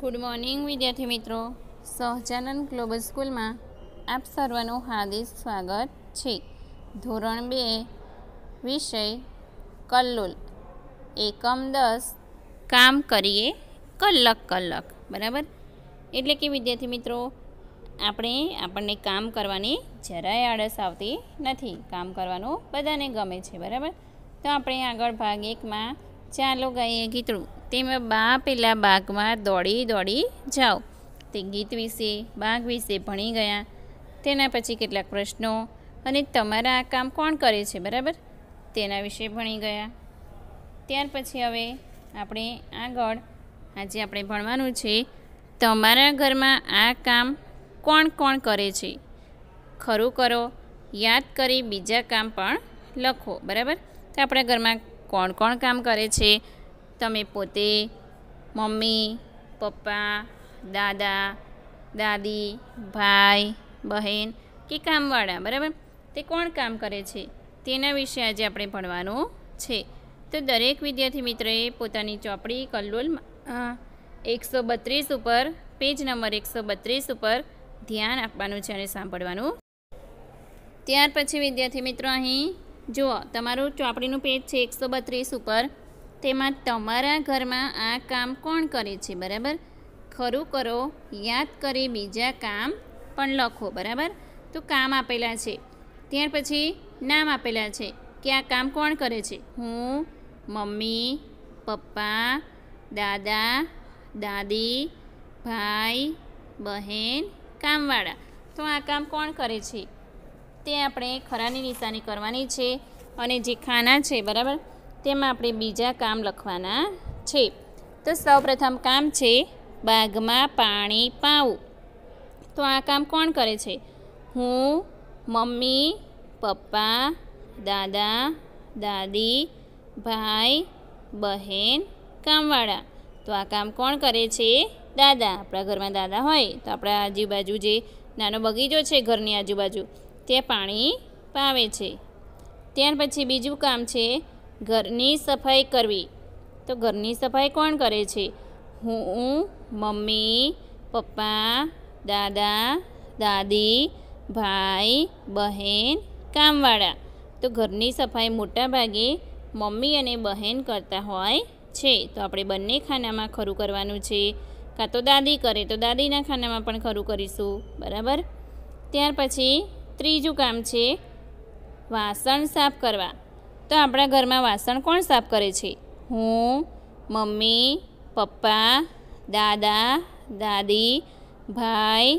good morning વિદ્યાર્થી મિત્રો Sahajanand global સ્કૂલમાં આપ સર્વનું હાર્દિક સ્વાગત છે ધોરણ બે વિષય કલ્લોલ એકમ દસ કામ કરીએ કલક કલક બરાબર એટલે કે વિદ્યાર્થી મિત્રો આપણે આપણને કામ કરવાની જરાય આળસ આવતી નથી કામ કરવાનું બધાને ગમે છે બરાબર તો આપણે આગળ ભાગ એકમાં ચાલો ગાઈએ ગીતડું તેમાં બા પેલા બાગમાં દોડી દોડી જાઓ તે ગીત વિશે બાગ વિશે ભણી ગયા તેના પછી કેટલાક પ્રશ્નો અને તમારા આ કામ કોણ કરે છે બરાબર તેના વિશે ભણી ગયા ત્યાર પછી હવે આપણે આગળ આજે આપણે ભણવાનું છે તમારા ઘરમાં આ કામ કોણ કોણ કરે છે ખરું કરો યાદ કરી બીજા કામ પણ લખો બરાબર તો આપણા ઘરમાં કોણ કોણ કામ કરે છે તમે પોતે મમ્મી પપ્પા દાદા દાદી ભાઈ બહેન કે કામવાળા બરાબર તે કોણ કામ કરે છે તેના વિશે આજે આપણે ભણવાનું છે તો દરેક વિદ્યાર્થી મિત્રએ પોતાની ચોપડી કલ્લોલ એકસો બત્રીસ ઉપર પેજ નંબર એકસો બત્રીસ ઉપર ધ્યાન આપવાનું છે અને સાંભળવાનું ત્યાર પછી વિદ્યાર્થી મિત્રો અહીં જુઓ તમારું ચોપડીનું પેજ છે એકસો બત્રીસ ઉપર તેમાં તમારા ઘરમાં આ કામ કોણ કરે છે બરાબર ખરું કરો યાદ કરી બીજા કામ પણ લખો બરાબર તો કામ આપેલા છે ત્યાર પછી નામ આપેલા છે કે આ કામ કોણ કરે છે હું મમ્મી પપ્પા દાદા દાદી ભાઈ બહેન કામવાળા તો આ કામ કોણ કરે છે તે આપણે ખરાની નિશાની કરવાની છે અને જે ખાના છે બરાબર તેમાં આપણે બીજા કામ લખવાના છે તો સૌપ્રથમ કામ છે બાગમાં પાણી પાવું તો આ કામ કોણ કરે છે હું મમ્મી પપ્પા દાદા દાદી ભાઈ બહેન કામવાળા તો આ કામ કોણ કરે છે દાદા આપણા ઘરમાં દાદા હોય તો આપણા આજુબાજુ જે નાનો બગીચો છે ઘરની આજુબાજુ તે પાણી પાવે છે ત્યાર પછી બીજું કામ છે ઘરની સફાઈ કરવી તો ઘરની સફાઈ કોણ કરે છે હું મમ્મી પપ્પા દાદા દાદી ભાઈ બહેન કામવાળા તો ઘરની સફાઈ મોટાભાગે મમ્મી અને બહેન કરતા હોય છે તો આપણે બંને ખાનામાં ખરું કરવાનું છે કાં તો દાદી કરે તો દાદીના ખાનામાં પણ ખરું કરીશું બરાબર ત્યાર પછી ત્રીજું કામ છે વાસણ સાફ કરવા તો આપણા ઘરમાં વાસણ કોણ સાફ કરે છે હું મમ્મી પપ્પા દાદા દાદી ભાઈ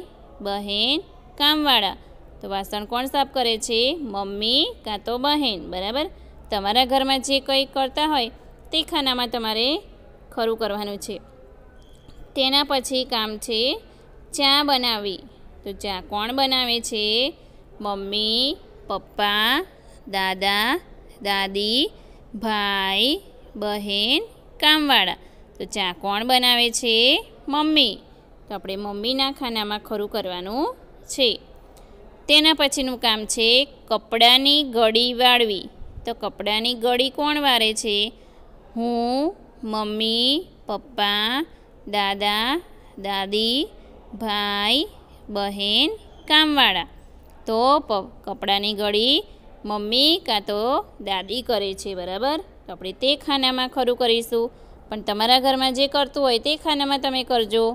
બહેન કામવાળા તો વાસણ કોણ સાફ કરે છે મમ્મી કાં તો બહેન બરાબર તમારા ઘરમાં જે કંઈ કરતા હોય તે ખાનામાં તમારે ખરું કરવાનું છે તેના પછી કામ છે ચા બનાવવી તો ચા કોણ બનાવે છે મમ્મી પપ્પા દાદા દાદી ભાઈ બહેન કામવાળા તો ચા કોણ બનાવે છે મમ્મી તો આપણે મમ્મીના ખાનામાં ખરું કરવાનું છે તેના પછીનું કામ છે કપડાની ગળી વાળવી તો કપડાની ગળી કોણ વાળે છે હું મમ્મી પપ્પા દાદા દાદી ભાઈ બહેન કામવાળા તો પ કપડાની ગળી મમ્મી કાં તો દાદી કરે છે બરાબર તો આપણે તે ખાનામાં ખરું કરીશું પણ તમારા ઘરમાં જે કરતું હોય તે ખાનામાં તમે કરજો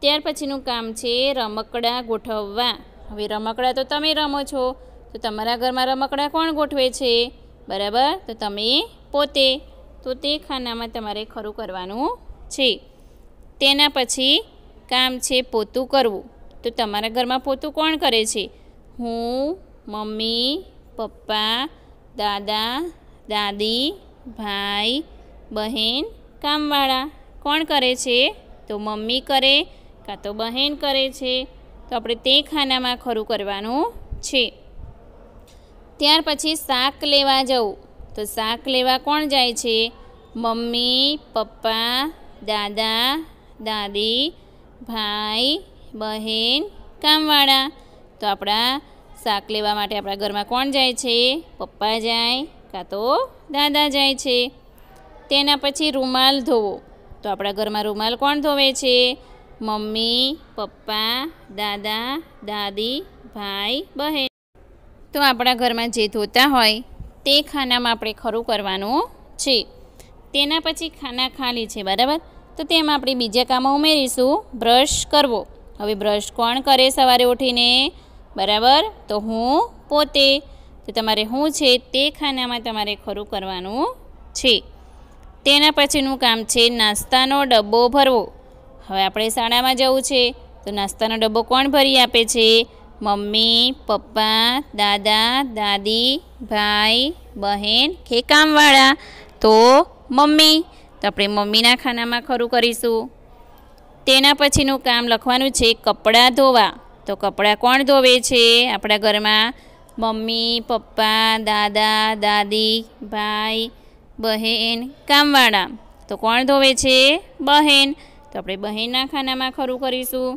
ત્યાર પછીનું કામ છે રમકડા ગોઠવવા હવે રમકડા તો તમે રમો છો તો તમારા ઘરમાં રમકડા કોણ ગોઠવે છે બરાબર તો તમે પોતે તો તે ખાનામાં તમારે ખરું કરવાનું છે તેના પછી કામ છે પોતું કરવું તો તમારા ઘરમાં પોતું કોણ કરે છે હું મમ્મી પપ્પા દાદા દાદી ભાઈ બહેન કામવાળા કોણ કરે છે તો મમ્મી કરે કાં તો બહેન કરે છે તો આપણે તે ખાનામાં ખરું કરવાનું છે ત્યાર પછી શાક લેવા જવું તો શાક લેવા કોણ જાય છે મમ્મી પપ્પા દાદા દાદી ભાઈ બહેન કામવાળા તો આપણા શાક લેવા માટે આપણા ઘરમાં કોણ જાય છે પપ્પા જાય કાં તો દાદા જાય છે તેના પછી રૂમાલ ધોવો તો આપણા ઘરમાં રૂમાલ કોણ ધોવે છે મમ્મી પપ્પા દાદા દાદી ભાઈ બહેન તો આપણા ઘરમાં જે ધોતા હોય તે ખાનામાં આપણે ખરું કરવાનું છે તેના પછી ખાના ખાલી છે બરાબર તો તેમાં આપણે બીજા કામો ઉમેરીશું બ્રશ કરવો હવે બ્રશ કોણ કરે સવારે ઉઠીને બરાબર તો હું પોતે તો તમારે હું છે તે ખાનામાં તમારે ખરું કરવાનું છે તેના પછીનું કામ છે નાસ્તાનો ડબ્બો ભરવો હવે આપણે શાળામાં જવું છે તો નાસ્તાનો ડબ્બો કોણ ભરી આપે છે મમ્મી પપ્પા દાદા દાદી ભાઈ બહેન કે કામવાળા તો મમ્મી તો આપણે મમ્મીના ખાનામાં ખરું કરીશું તેના પછીનું કામ લખવાનું છે કપડાં ધોવા તો કપડાં કોણ ધોવે છે આપણા ઘરમાં મમ્મી પપ્પા દાદા દાદી ભાઈ બહેન કામવાળા તો કોણ ધોવે છે બહેન તો આપણે બહેનના ખાનામાં ખરું કરીશું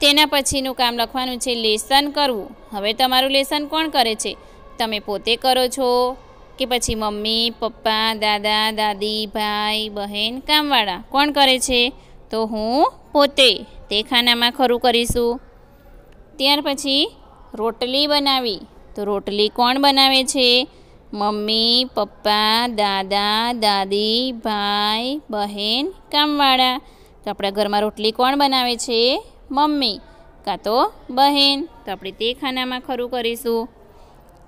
તેના પછીનું કામ લખવાનું છે લેસન કરવું હવે તમારું લેસન કોણ કરે છે તમે પોતે કરો છો કે પછી મમ્મી પપ્પા દાદા દાદી ભાઈ બહેન કામવાળા કોણ કરે છે તો હું પોતે તે ખાનામાં ખરું કરીશું ત્યાર પછી રોટલી બનાવી તો રોટલી કોણ બનાવે છે મમ્મી પપ્પા દાદા દાદી ભાઈ બહેન કામવાળા તો આપણા ઘરમાં રોટલી કોણ બનાવે છે મમ્મી કાં તો બહેન તો આપણે તે ખાનામાં ખરું કરીશું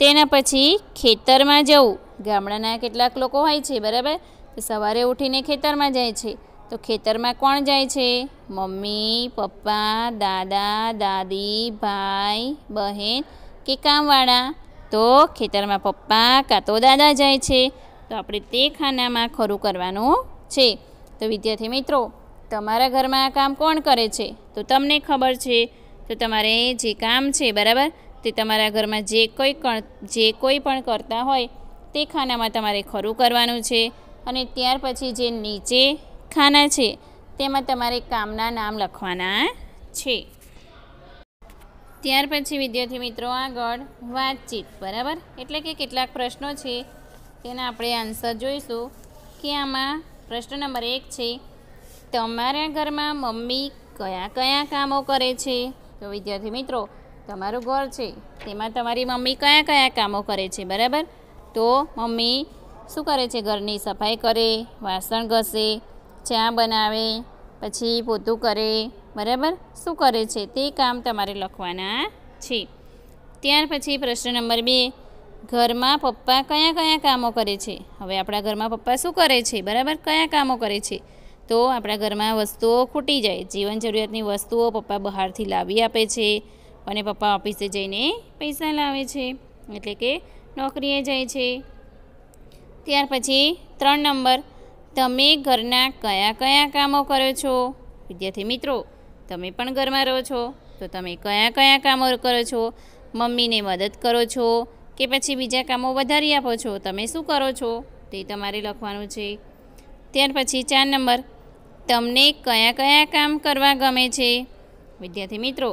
તેના પછી ખેતરમાં જવું ગામડાના કેટલાક લોકો હોય છે બરાબર સવારે ઉઠીને ખેતરમાં જાય છે તો ખેતરમાં કોણ જાય છે મમ્મી પપ્પા દાદા દાદી ભાઈ બહેન કે કામવાળા તો ખેતરમાં પપ્પા કાં તો દાદા જાય છે તો આપણે તે ખાનામાં ખરું કરવાનું છે તો વિદ્યાર્થી મિત્રો તમારા ઘરમાં આ કામ કોણ કરે છે તો તમને ખબર છે તો તમારે જે કામ છે બરાબર તે તમારા ઘરમાં જે કોઈ જે કોઈ પણ કરતા હોય તે ખાનામાં તમારે ખરું કરવાનું છે અને ત્યાર પછી જે નીચે લખવાના છે તેમાં તમારે કામના નામ લખવાના છે ત્યાર પછી વિદ્યાર્થી મિત્રો આગળ વાતચીત બરાબર એટલે કે કેટલાક પ્રશ્નો છે તેના આપણે આન્સર જોઈશું કે આમાં પ્રશ્ન નંબર એક છે તમારા ઘરમાં મમ્મી કયા કયા કામો કરે છે તો વિદ્યાર્થી મિત્રો તમારું ઘર છે તેમાં તમારી મમ્મી કયા કયા કામો કરે છે બરાબર તો મમ્મી શું કરે છે ઘરની સફાઈ કરે વાસણ ઘસે ચા બનાવે પછી પોતું કરે બરાબર શું કરે છે તે કામ તમારે લખવાના છે ત્યાર પછી પ્રશ્ન નંબર બે ઘરમાં પપ્પા કયા કયા કામો કરે છે હવે આપણા ઘરમાં પપ્પા શું કરે છે બરાબર કયા કામો કરે છે તો આપણા ઘરમાં વસ્તુઓ ખૂટી જાય જીવન જરૂરિયાતની વસ્તુઓ પપ્પા બહારથી લાવી આપે છે અને પપ્પા ઓફિસે જઈને પૈસા લાવે છે એટલે કે નોકરીએ જાય છે ત્યાર પછી ત્રણ નંબર તમે ઘરના કયા કયા કામો કરો છો વિદ્યાર્થી મિત્રો તમે પણ ઘરમાં રહો છો તો તમે કયા કયા કામો કરો છો મમ્મીને મદદ કરો છો કે પછી બીજા કામો વધારી આપો છો તમે શું કરો છો તે તમારે લખવાનું છે ત્યાર પછી ચાર નંબર તમને કયા કયા કામ કરવા ગમે છે વિદ્યાર્થી મિત્રો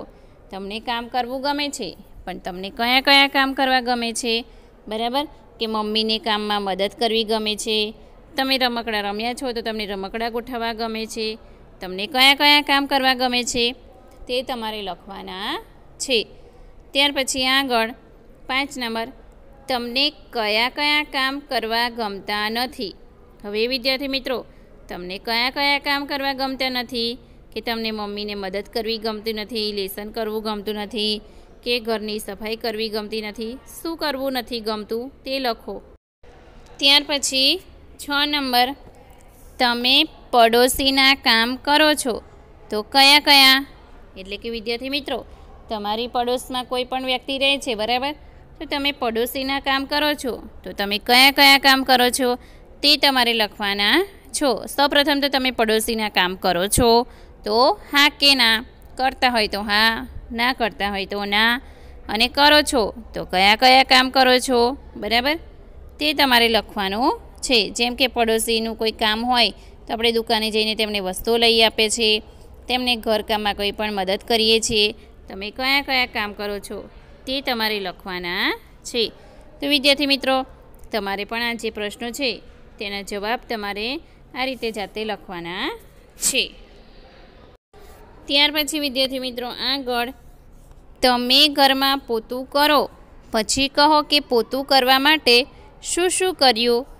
તમને કામ કરવું ગમે છે પણ તમને કયા કયા કામ કરવા ગમે છે બરાબર કે મમ્મીને કામમાં મદદ કરવી ગમે છે તમે રમકડાં રમ્યા છો તો તમને રમકડાં ગોઠવવા ગમે છે તમને કયા કયા કામ કરવા ગમે છે તે તમારે લખવાના છે ત્યાર પછી આગળ પાંચ નંબર તમને કયા કયા કામ કરવા ગમતા નથી હવે વિદ્યાર્થી મિત્રો તમને કયા કયા કામ કરવા ગમતા નથી કે તમને મમ્મીને મદદ કરવી ગમતી નથી લેસન કરવું ગમતું નથી કે ઘરની સફાઈ કરવી ગમતી નથી શું કરવું નથી ગમતું તે લખો ત્યાર પછી છ નંબર તમે પડોશીના કામ કરો છો તો કયા કયા એટલે કે વિદ્યાર્થી મિત્રો તમારી પડોશમાં કોઈ પણ વ્યક્તિ રહે છે બરાબર તો તમે પડોશીના કામ કરો છો તો તમે કયા કયા કામ કરો છો તે તમારે લખવાના છો સૌપ્રથમ તો તમે પડોશીના કામ કરો છો તો હા કે ના કરતા હોય તો હા ના કરતા હોય તો ના અને કરો છો તો કયા કયા કામ કરો છો બરાબર તે તમારે લખવાનું છે જેમ કે પડોશીનું કોઈ કામ હોય તો આપણે દુકાને જઈને તેમને વસ્તુઓ લઈ આપે છે તેમને ઘરકામમાં કોઈ પણ મદદ કરીએ છીએ તમે કયા કયા કામ કરો છો તે તમારે લખવાના છે તો વિદ્યાર્થી મિત્રો તમારે પણ આ જે પ્રશ્નો છે તેના જવાબ તમારે આ રીતે જાતે લખવાના છે ત્યાર પછી વિદ્યાર્થી મિત્રો આગળ તમે ઘરમાં પોતું કરો પછી કહો કે પોતું કરવા માટે શું શું કર્યું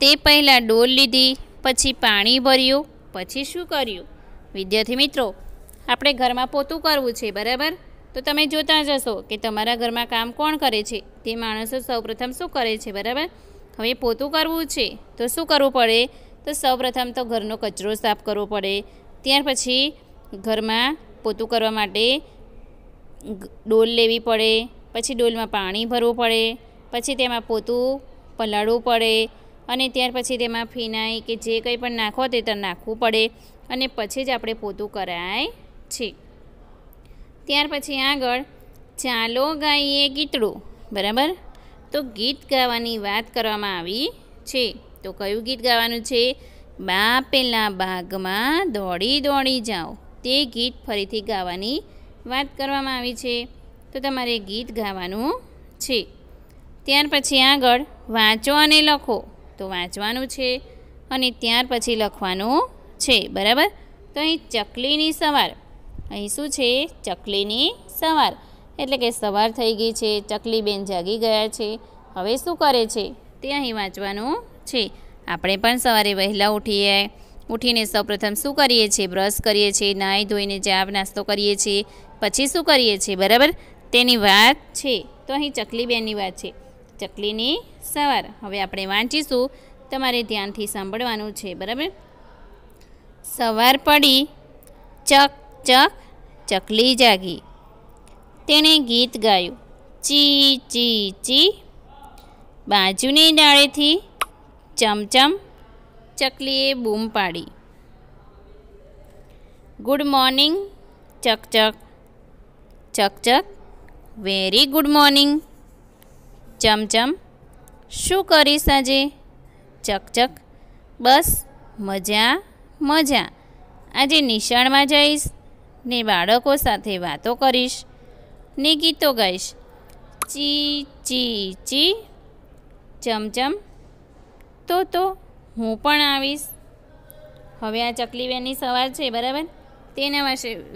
તે પહેલાં ડોલ લીધી પછી પાણી ભર્યું પછી શું કર્યું વિદ્યાર્થી મિત્રો આપણે ઘરમાં પોતું કરવું છે બરાબર તો તમે જોતા જ હશો કે તમારા ઘરમાં કામ કોણ કરે છે તે માણસો સૌપ્રથમ શું કરે છે બરાબર હવે પોતું કરવું છે તો શું કરવું પડે તો સૌપ્રથમ તો ઘરનો કચરો સાફ કરવો પડે ત્યાર પછી ઘરમાં પોતું કરવા માટે ડોલ લેવી પડે પછી ડોલમાં પાણી ભરવું પડે પછી તેમાં પોતું પલાળવું પડે અને ત્યાર પછી તેમાં ફિનાઈ કે જે કંઈ પણ નાખો તે તો નાખવું પડે અને પછી જ આપણે પોતું કરાય છે ત્યાર પછી આગળ ચાલો ગાઈએ ગીતડું બરાબર તો ગીત ગાવાની વાત કરવામાં આવી છે તો કયું ગીત ગાવાનું છે બા પેલા ભાગમાં દોડી દોડી જાઓ તે ગીત ફરીથી ગાવાની વાત કરવામાં આવી છે તો તમારે ગીત ગાવાનું છે ત્યાર પછી આગળ વાંચો અને લખો તો વાંચવાનું છે અને ત્યાર પછી લખવાનું છે બરાબર તો અહીં ચકલીની સવાર અહીં શું છે ચકલીની સવાર એટલે કે સવાર થઈ ગઈ છે ચકલીબેન જાગી ગયા છે હવે શું કરે છે તે અહીં વાંચવાનું છે આપણે પણ સવારે વહેલા ઉઠીએ ઉઠીને સૌપ્રથમ શું કરીએ છીએ બ્રશ કરીએ છીએ નાહી ધોઈને જાબ નાસ્તો કરીએ છીએ પછી શું કરીએ છીએ બરાબર તેની વાત છે તો અહીં ચકલીબેનની વાત છે ચકલીની સવાર હવે આપણે વાંચીશું તમારે ધ્યાનથી સાંભળવાનું છે બરાબર સવાર પડી ચક ચક ચકલી જાગી તેણે ગીત ગાયું ચી ચી ચી બાજુની ડાળેથી ચમચમ ચકલીએ બૂમ પાડી ગુડ મોર્નિંગ ચકચક ચકચક વેરી ગુડ મોર્નિંગ ચમચમ શું કરીશ આજે ચકચક બસ મજા મજા આજે નિશાળમાં જઈશ ને બાળકો સાથે વાતો કરીશ ને ગીતો ગાઈશ ચી ચી ચી ચમચમ તો તો હું પણ આવીશ હવે આ ચકલીબેનની સવાર છે બરાબર તેના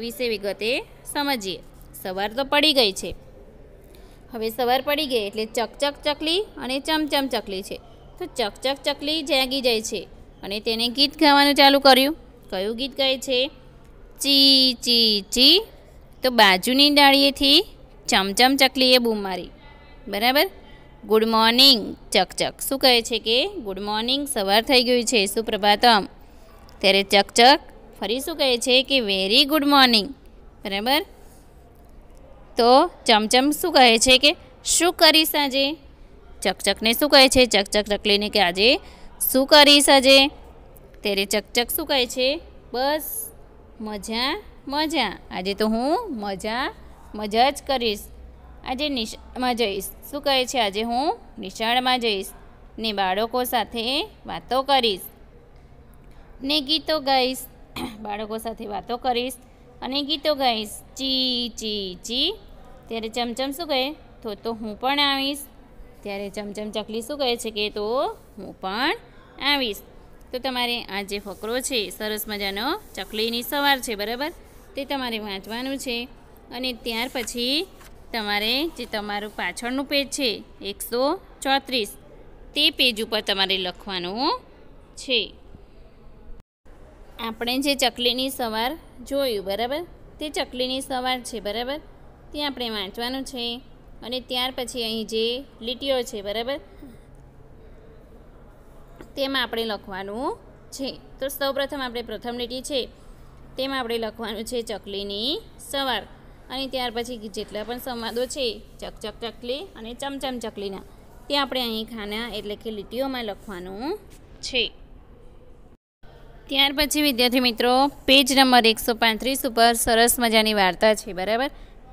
વિશે વિગતે સમજીએ સવાર તો પડી ગઈ છે હવે સવાર પડી ગઈ એટલે ચકચક ચકલી અને ચમચમ ચકલી છે તો ચકચક ચકલી જાગી જાય છે અને તેને ગીત ગાવાનું ચાલુ કર્યું કયું ગીત ગાય છે ચી ચી ચી તો બાજુની ડાળીએથી ચમચમ ચકલીએ બૂમ મારી બરાબર ગુડ મોર્નિંગ ચકચક શું કહે છે કે ગુડ મોર્નિંગ સવાર થઈ ગયું છે સુપ્રભાતમ ત્યારે ચકચક ફરી શું કહે છે કે વેરી ગુડ મોર્નિંગ બરાબર તો ચમચમ શું કહે છે કે શું કરીશ આજે ચકચકને શું કહે છે ચકચક ચકલીને કે આજે શું કરીશ આજે ત્યારે ચકચક શું કહે છે બસ મજા મજા આજે તો હું મજા મજા જ કરીશ આજે નિશાળમાં જઈશ શું કહે છે આજે હું નિશાળમાં જઈશ ને બાળકો સાથે વાતો કરીશ ને ગીતો ગાઈશ બાળકો સાથે વાતો કરીશ અને ગીતો ગાઈશ ચી ચી ચી ત્યારે ચમચમ શું કહે તો તો હું પણ આવીશ ત્યારે ચમચમ ચકલી શું કહે છે કે તો હું પણ આવીશ તો તમારે આ જે ફકરો છે સરસ મજાનો ચકલીની સવાર છે બરાબર તે તમારે વાંચવાનું છે અને ત્યાર પછી તમારે જે તમારું પાછળનું પેજ છે એકસો ચોત્રીસ તે પેજ ઉપર તમારે લખવાનું છે આપણે જે ચકલીની સવાર જોયું બરાબર તે ચકલીની સવાર છે બરાબર તે આપણે વાંચવાનું છે અને ત્યાર પછી અહીં જે લીટીઓ છે બરાબર તેમાં આપણે લખવાનું છે તો સૌપ્રથમ આપણે પ્રથમ લીટી છે તેમાં આપણે લખવાનું છે ચકલીની સવાર અને ત્યાર પછી જેટલા પણ સંવાદો છે ચકચક ચકલી અને ચમચમ ચકલીના તે આપણે અહીં ખાના એટલે કે લીટીઓમાં લખવાનું છે ત્યાર પછી વિદ્યાર્થી મિત્રો પેજ નંબર એકસો પાંત્રીસ ઉપર સરસ મજાની વાર્તા છે બરાબર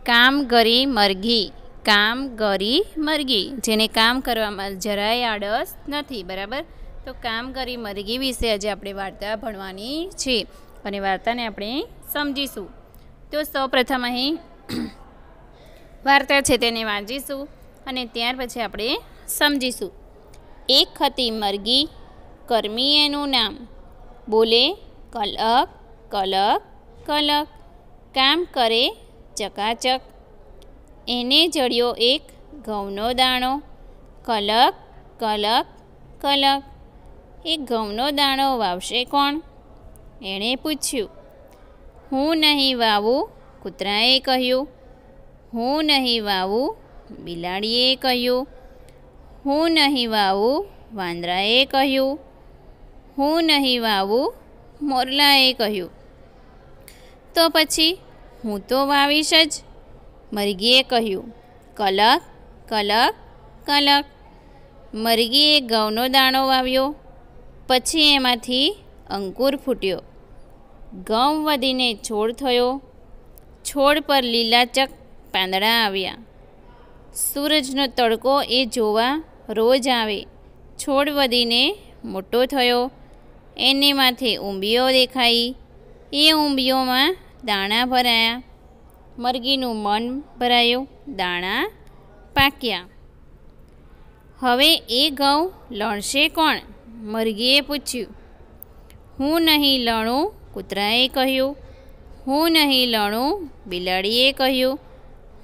કામ કામગરી મરઘી કામ કામગરી મરઘી જેને કામ કરવામાં જરાય આળસ નથી બરાબર તો કામ કામગરી મરઘી વિશે આજે આપણે વાર્તા ભણવાની છે અને વાર્તાને આપણે સમજીશું તો સૌપ્રથમ અહીં વાર્તા છે તેને વાંચીશું અને ત્યાર પછી આપણે સમજીશું એક હતી મરઘી કર્મી એનું નામ બોલે કલક કલક કલક કામ કરે ચકાચક એને જડ્યો એક ઘઉંનો દાણો કલક કલક કલક એ ઘઉંનો દાણો વાવશે કોણ એણે પૂછ્યું હું નહીં વાવું કૂતરાએ કહ્યું હું નહીં વાવું બિલાડીએ કહ્યું હું નહીં વાવું વાંદરાએ કહ્યું હું નહીં વાવું મોરલાએ કહ્યું તો પછી હું તો વાવીશ જ મરઘીએ કહ્યું કલક કલક કલક મરઘીએ ઘઉંનો દાણો વાવ્યો પછી એમાંથી અંકુર ફૂટ્યો ઘઉં વધીને છોડ થયો છોડ પર લીલાચક પાંદડા આવ્યા સૂરજનો તડકો એ જોવા રોજ આવે છોડ વધીને મોટો થયો એને માથે ઊંબીઓ દેખાઈ એ ઊંબીઓમાં દાણા ભરાયા મરઘીનું મન ભરાયું દાણા પાક્યા હવે એ ઘઉં લણશે કોણ મરઘીએ પૂછ્યું હું નહીં લણું કૂતરાએ કહ્યું હું નહીં લણું બિલાડીએ કહ્યું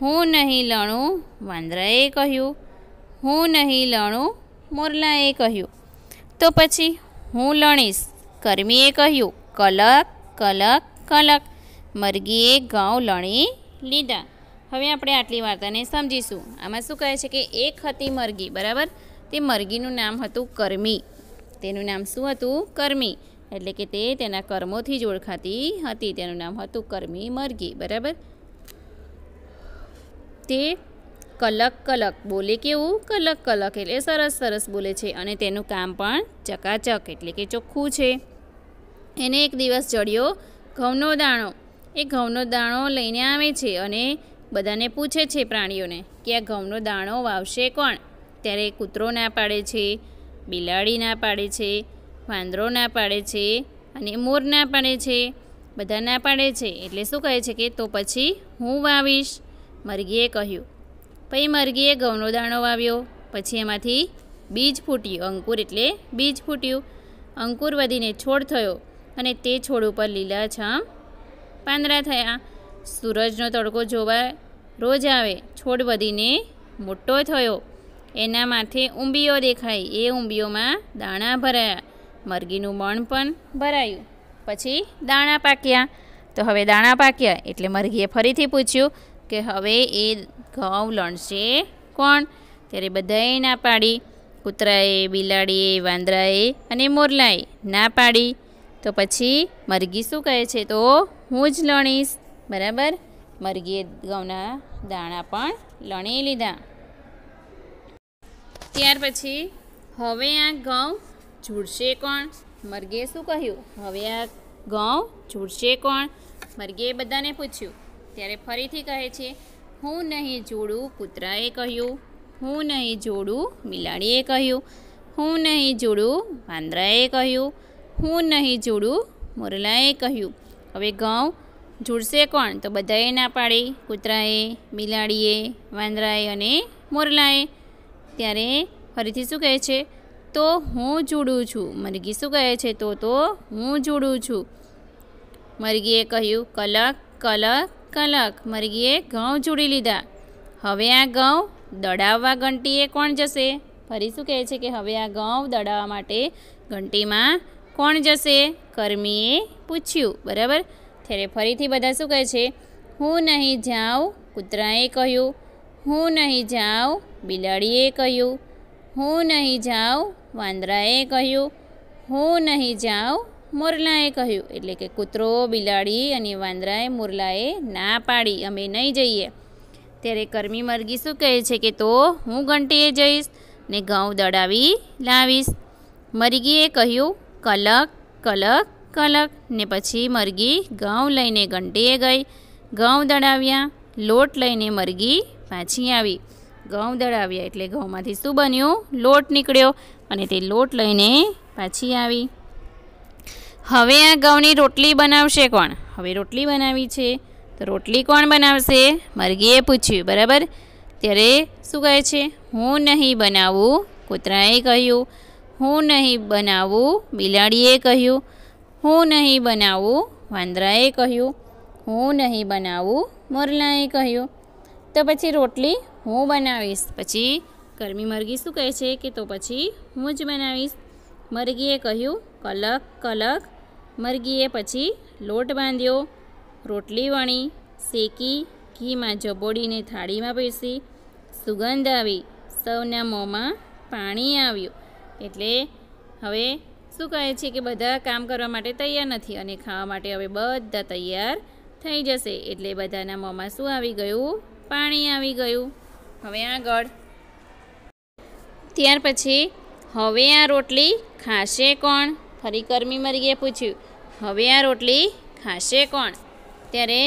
હું નહીં લણું વાંદરાએ કહ્યું હું નહીં લણું મોરલાએ કહ્યું તો પછી હું લણીશ કર્મીએ કહ્યું કલક કલક કલક મરઘીએ ઘઉં લણી લીધા હવે આપણે આટલી વાર્તાને સમજીશું આમાં શું કહે છે કે એક હતી મરઘી બરાબર તે મરઘીનું નામ હતું કર્મી તેનું નામ શું હતું કર્મી એટલે કે તે તેના કર્મોથી જ ઓળખાતી હતી તેનું નામ હતું કર્મી મરઘી બરાબર તે કલક કલક બોલે કેવું કલક કલક એટલે સરસ સરસ બોલે છે અને તેનું કામ પણ ચકાચક એટલે કે ચોખ્ખું છે એને એક દિવસ ચડ્યો ઘઉંનો દાણો એ ઘઉંનો દાણો લઈને આવે છે અને બધાને પૂછે છે પ્રાણીઓને કે આ ઘઉંનો દાણો વાવશે કોણ ત્યારે કૂતરો ના પાડે છે બિલાડી ના પાડે છે વાંદરો ના પાડે છે અને મોર ના પાડે છે બધા ના પાડે છે એટલે શું કહે છે કે તો પછી હું વાવીશ મરઘીએ કહ્યું પછી મરઘીએ ઘઉંનો દાણો વાવ્યો પછી એમાંથી બીજ ફૂટ્યું અંકુર એટલે બીજ ફૂટ્યું અંકુર વધીને છોડ થયો અને તે છોડ ઉપર લીલાછમ પાંદડા થયા સૂરજનો તડકો જોવા રોજ આવે છોડ વધીને મોટો થયો એના માથે ઊંબીઓ દેખાઈ એ ઊંબીઓમાં દાણા ભરાયા મરઘીનું મણ પણ ભરાયું પછી દાણા પાક્યા તો હવે દાણા પાક્યા એટલે મરઘીએ ફરીથી પૂછ્યું કે હવે એ ઘઉં લણશે કોણ ત્યારે બધાએ ના પાડી કૂતરાએ બિલાડીએ વાંદરાએ અને મોરલાએ ના પાડી તો પછી મરઘી શું કહે છે તો હું જ લણીશ બરાબર મરઘીએ ઘઉંના દાણા પણ લણી લીધા ત્યાર પછી હવે આ ઘઉં ઝૂડશે કોણ મરઘે શું કહ્યું હવે આ ઘઉં ઝૂડશે કોણ મરઘે બધાને પૂછ્યું ત્યારે ફરીથી કહે છે હું નહીં જોડું પુત્રાએ કહ્યું હું નહીં જોડું મિલાડીએ કહ્યું હું નહીં જોડું વાંદરાએ કહ્યું હું નહીં જોડું મોરલાએ કહ્યું હવે ઘઉં ઝૂડશે કોણ તો બધાએ ના પાડી કૂતરાએ બિલાડીએ વાંદરાએ અને મોરલાએ ત્યારે ફરીથી શું કહે છે તો હું જુડું છું મરઘી શું કહે છે તો તો હું જુડું છું મરઘીએ કહ્યું કલક કલક કલક મરઘીએ ઘઉં જોડી લીધા હવે આ ઘઉં દડાવવા ઘંટીએ કોણ જશે ફરી શું કહે છે કે હવે આ ઘઉં દડાવવા માટે ઘંટીમાં કોણ જશે કર્મીએ પૂછ્યું બરાબર ત્યારે ફરીથી બધા શું કહે છે હું નહીં જાઉં કૂતરાએ કહ્યું હું નહીં જાઉં બિલાડીએ કહ્યું હું નહીં જાઉં વાંદરાએ કહ્યું હું નહીં જાઉં મોરલાએ કહ્યું એટલે કે કૂતરો બિલાડી અને વાંદરાએ મોરલાએ ના પાડી અમે નહીં જઈએ ત્યારે કર્મી મરઘી શું કહે છે કે તો હું ઘંટીએ જઈશ ને ઘઉં દડાવી લાવીશ મરઘીએ કહ્યું કલક કલક કલક ને પછી મરઘી ઘઉં લઈને ઘંટીએ ગઈ ઘઉં દળાવ્યા લોટ લઈને મરઘી પાછી આવી ઘઉં દળાવ્યા એટલે ઘઉંમાંથી શું બન્યું લોટ નીકળ્યો અને તે લોટ લઈને પાછી આવી હવે આ ઘઉંની રોટલી બનાવશે કોણ હવે રોટલી બનાવી છે તો રોટલી કોણ બનાવશે મરઘીએ પૂછ્યું બરાબર ત્યારે શું કહે છે હું નહીં બનાવું કૂતરાએ કહ્યું હું નહીં બનાવું બિલાડીએ કહ્યું હું નહીં બનાવું વાંદરાએ કહ્યું હું નહીં બનાવું મોરલાએ કહ્યું તો પછી રોટલી હું બનાવીશ પછી ગરમી મરઘી શું કહે છે કે તો પછી હું જ બનાવીશ મરઘીએ કહ્યું કલક કલક મરઘીએ પછી લોટ બાંધ્યો રોટલી વણી શેકી ઘીમાં જબોડીને થાળીમાં પીસી સુગંધ આવી સૌના મોંમાં પાણી આવ્યું એટલે હવે શું કહે છે કે બધા કામ કરવા માટે તૈયાર નથી અને ખાવા માટે હવે બધા તૈયાર થઈ જશે એટલે બધાના મોંમાં શું આવી ગયું પાણી આવી ગયું હવે આગળ ત્યાર પછી હવે આ રોટલી ખાશે કોણ ફરી કરમી મરી પૂછ્યું હવે આ રોટલી ખાશે કોણ ત્યારે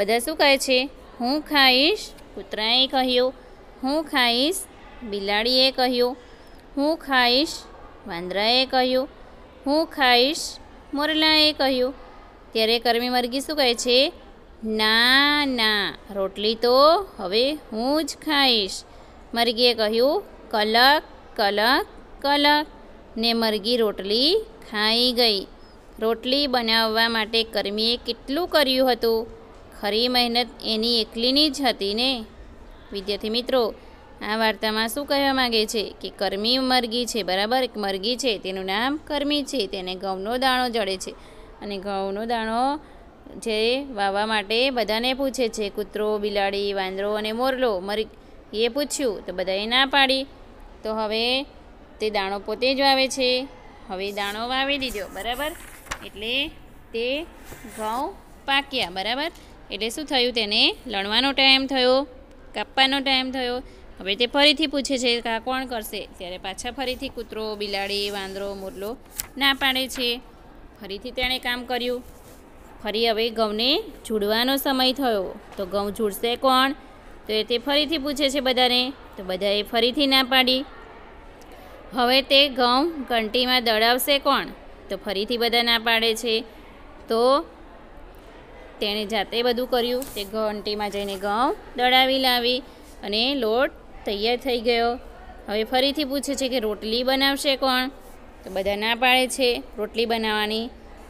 બધા શું કહે છે હું ખાઈશ કૂતરાએ કહ્યું હું ખાઈશ બિલાડીએ કહ્યું હું ખાઈશ વાંદરાએ કહ્યું હું ખાઈશ મોરલાએ કહ્યું ત્યારે કરમી મરઘી શું કહે છે ના ના રોટલી તો હવે હું જ ખાઈશ મરઘીએ કહ્યું કલક કલક કલક ને મરઘી રોટલી ખાઈ ગઈ રોટલી બનાવવા માટે કર્મીએ કેટલું કર્યું હતું ખરી મહેનત એની એકલીની જ હતી ને વિદ્યાર્થી મિત્રો આ વાર્તામાં શું કહેવા માગે છે કે કર્મી મરઘી છે બરાબર એક મરઘી છે તેનું નામ કર્મી છે તેને ઘઉંનો દાણો જડે છે અને ઘઉંનો દાણો જે વાવવા માટે બધાને પૂછે છે કૂતરો બિલાડી વાંદરો અને મોરલો મરી એ પૂછ્યું તો બધાએ ના પાડી તો હવે તે દાણો પોતે જ વાવે છે હવે દાણો વાવી દીધો બરાબર એટલે તે ઘઉં પાક્યા બરાબર એટલે શું થયું તેને લણવાનો ટાઈમ થયો કાપવાનો ટાઈમ થયો હવે તે ફરીથી પૂછે છે કે આ કોણ કરશે ત્યારે પાછા ફરીથી કૂતરો બિલાડી વાંદરો મુરલો ના પાડે છે ફરીથી તેણે કામ કર્યું ફરી હવે ઘઉંને જુડવાનો સમય થયો તો ઘઉં જુડશે કોણ તો એ તે ફરીથી પૂછે છે બધાને તો બધાએ ફરીથી ના પાડી હવે તે ઘઉં ઘંટીમાં દળાવશે કોણ તો ફરીથી બધા ના પાડે છે તો તેણે જાતે બધું કર્યું તે ઘંટીમાં જઈને ઘઉં દળાવી લાવી અને લોટ તૈયાર થઈ ગયો હવે ફરીથી પૂછે છે કે રોટલી બનાવશે કોણ તો બધા ના પાડે છે રોટલી બનાવવાની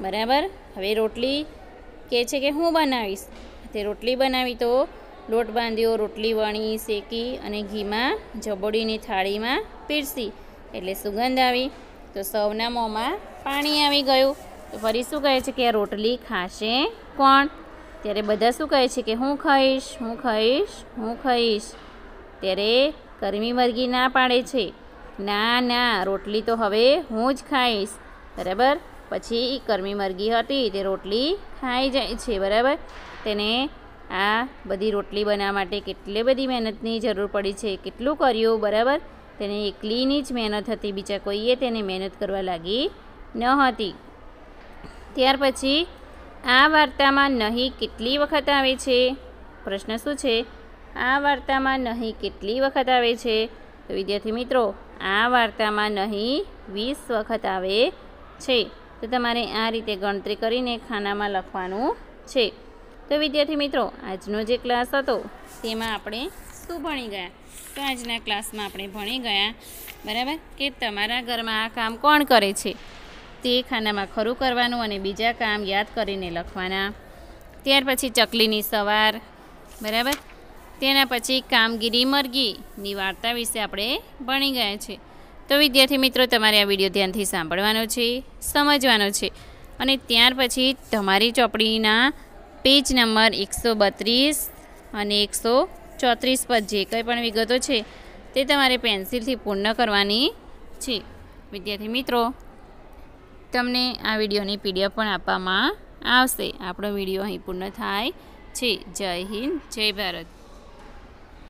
બરાબર હવે રોટલી કહે છે કે હું બનાવીશ તે રોટલી બનાવી તો લોટ બાંધ્યો રોટલી વણી શેકી અને ઘીમાં જબોડીની થાળીમાં પીરસી એટલે સુગંધ આવી તો સૌના મોંમાં પાણી આવી ગયું તો ફરી શું કહે છે કે આ રોટલી ખાશે કોણ ત્યારે બધા શું કહે છે કે હું ખાઈશ હું ખાઈશ હું ખાઈશ ત્યારે કરમી મરઘી ના પાડે છે ના ના રોટલી તો હવે હું જ ખાઈશ બરાબર પછી કરમી મરઘી હતી તે રોટલી ખાઈ જાય છે બરાબર તેને આ બધી રોટલી બનાવવા માટે કેટલી બધી મહેનતની જરૂર પડી છે કેટલું કર્યું બરાબર તેને એકલીની જ મહેનત હતી બીજા કોઈએ તેને મહેનત કરવા લાગી ન હતી ત્યાર પછી આ વાર્તામાં નહીં કેટલી વખત આવે છે પ્રશ્ન શું છે આ વાર્તામાં નહીં કેટલી વખત આવે છે તો વિદ્યાર્થી મિત્રો આ વાર્તામાં નહીં વીસ વખત આવે છે તો તમારે આ રીતે ગણતરી કરીને ખાનામાં લખવાનું છે તો વિદ્યાર્થી મિત્રો આજનો જે ક્લાસ હતો તેમાં આપણે શું ભણી ગયા તો આજના ક્લાસમાં આપણે ભણી ગયા બરાબર કે તમારા ઘરમાં આ કામ કોણ કરે છે તે ખાનામાં ખરું કરવાનું અને બીજા કામ યાદ કરીને લખવાના ત્યાર પછી ચકલીની સવાર બરાબર તેના પછી કામગીરી મરઘીની વાર્તા વિશે આપણે ભણી ગયા છે તો વિદ્યાર્થી મિત્રો તમારે આ વિડીયો ધ્યાનથી સાંભળવાનો છે સમજવાનો છે અને ત્યાર પછી તમારી ચોપડીના પેજ નંબર એકસો બત્રીસ અને એકસો ચોત્રીસ પર જે કંઈ પણ વિગતો છે તે તમારે પેન્સિલથી પૂર્ણ કરવાની છે વિદ્યાર્થી મિત્રો તમને આ વિડીયોની પીડીએફ પણ આપવામાં આવશે આપણો વિડીયો અહીં પૂર્ણ થાય છે જય હિન્દ જય ભારત